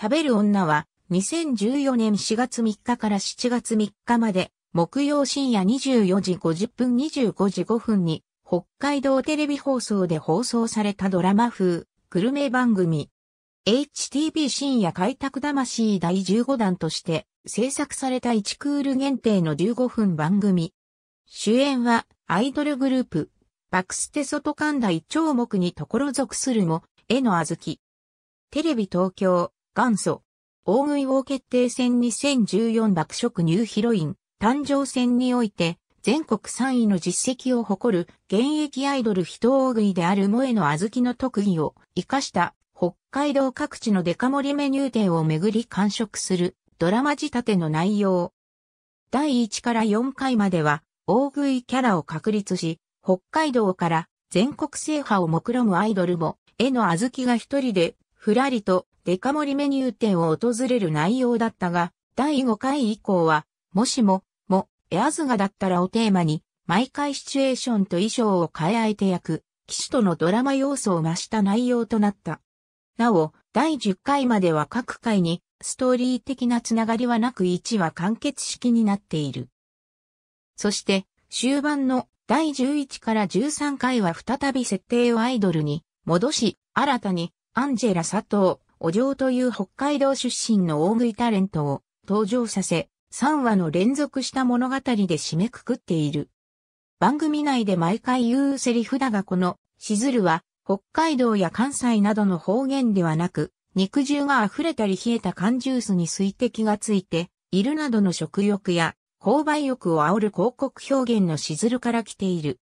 食べる女は2014年4月3日から7月3日まで木曜深夜24時50分25時5分に北海道テレビ放送で放送されたドラマ風グルメ番組 HTB 深夜開拓魂第15弾として制作された1クール限定の15分番組。主演はアイドルグループ、バクステ外神田一丁目に所属するも、絵のあずき。テレビ東京、元祖。大食い王決定戦2014爆食ニューヒロイン誕生戦において全国3位の実績を誇る現役アイドル人大食いである萌の小豆の特技を活かした北海道各地のデカ盛りメニュー店をめぐり完食するドラマ仕立ての内容。第1から4回までは大食いキャラを確立し、北海道から全国制覇を目論むアイドルも、絵の小豆が一人でふらりとデカ盛りメニュー店を訪れる内容だったが、第5回以降は、もしも、も、エアズガだったらをテーマに、毎回シチュエーションと衣装を変えあえて役、騎手とのドラマ要素を増した内容となった。なお、第10回までは各回に、ストーリー的なつながりはなく1は完結式になっている。そして、終盤の第11から13回は再び設定をアイドルに戻し、新たにアンジェラ佐藤、お嬢という北海道出身の大食いタレントを登場させ、3話の連続した物語で締めくくっている。番組内で毎回言うセリフだがこの、しずるは、北海道や関西などの方言ではなく、肉汁が溢れたり冷えた缶ジュースに水滴がついて、いるなどの食欲や、購買欲を煽る広告表現のしずるから来ている。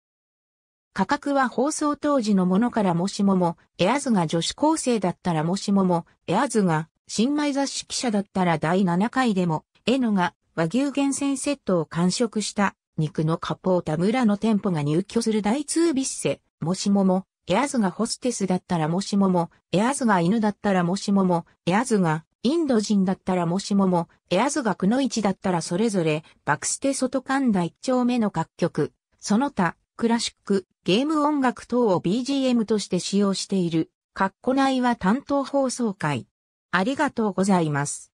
価格は放送当時のものからもしもも、エアズが女子高生だったらもしもも、エアズが新米雑誌記者だったら第7回でも、エノが和牛厳選セットを完食した肉のカポータ村の店舗が入居する第2ビッセ、もしもも、エアズがホステスだったらもしもも、エアズが犬だったらもしもも、エアズがインド人だったらもしもも、エアズがくのいだったらそれぞれ、バクステ外神田一丁目の楽曲、その他、クラシック、ゲーム音楽等を BGM として使用している、カッコ内は担当放送会。ありがとうございます。